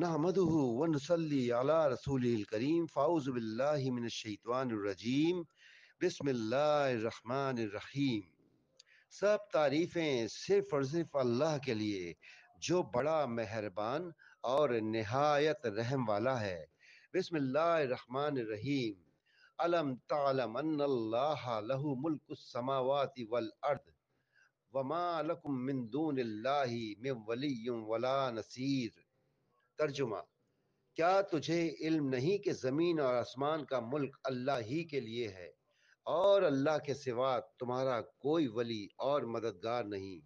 نحمده ونصلي على رسوله الكريم فاعوذ بالله من الشيطان الرجيم بسم الله الرحمن الرحيم سب تعریفیں صرف اور صرف اللہ کے لیے جو بڑا مہربان اور نہایت رحم والا ہے بسم اللہ الرحمن الرحیم علم تعلم ان اللہ له ملک السماوات والارض وما لکم من دون اللہ من ولی ولا نصیر ترجمہ کیا تجھے علم نہیں کہ زمین اور آسمان کا ملک اللہ ہی کے لیے ہے اور اللہ کے سوا تمہارا کوئی ولی اور مددگار نہیں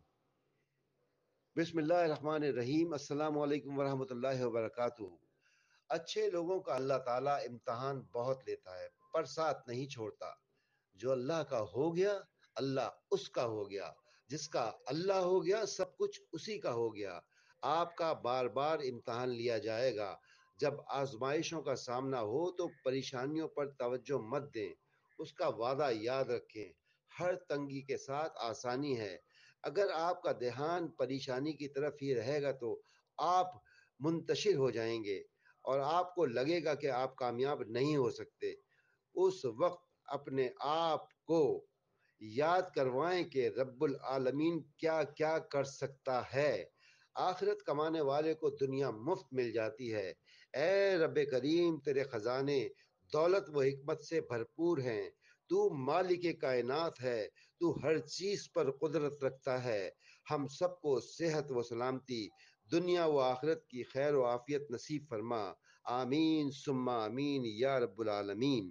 بسم اللہ الرحمن الرحیم السلام علیکم ورحمۃ اللہ وبرکاتہ اچھے لوگوں کا اللہ تعالیٰ امتحان بہت لیتا ہے پر ساتھ نہیں چھوڑتا جو اللہ کا ہو گیا اللہ اس کا ہو گیا جس کا اللہ ہو گیا سب کچھ اسی کا ہو گیا آپ کا بار بار امتحان لیا جائے گا جب آزمائشوں کا سامنا ہو تو پریشانیوں پر توجہ مت دیں اس کا وعدہ یاد رکھیں ہر تنگی کے ساتھ آسانی ہے اگر آپ کا دھیان پریشانی کی طرف ہی رہے گا تو آپ منتشر ہو جائیں گے اور آپ کو لگے گا کہ آپ کامیاب نہیں ہو سکتے اس وقت اپنے آپ کو یاد کروائیں کہ رب العالمین کیا کیا کر سکتا ہے آخرت کمانے والے کو دنیا مفت مل جاتی ہے اے رب کریم تیرے خزانے دولت و حکمت سے بھرپور ہیں تو مالک کائنات ہے تو ہر چیز پر قدرت رکھتا ہے ہم سب کو صحت و سلامتی دنیا و آخرت کی خیر و آفیت نصیب فرما آمین سما امین یا رب العالمین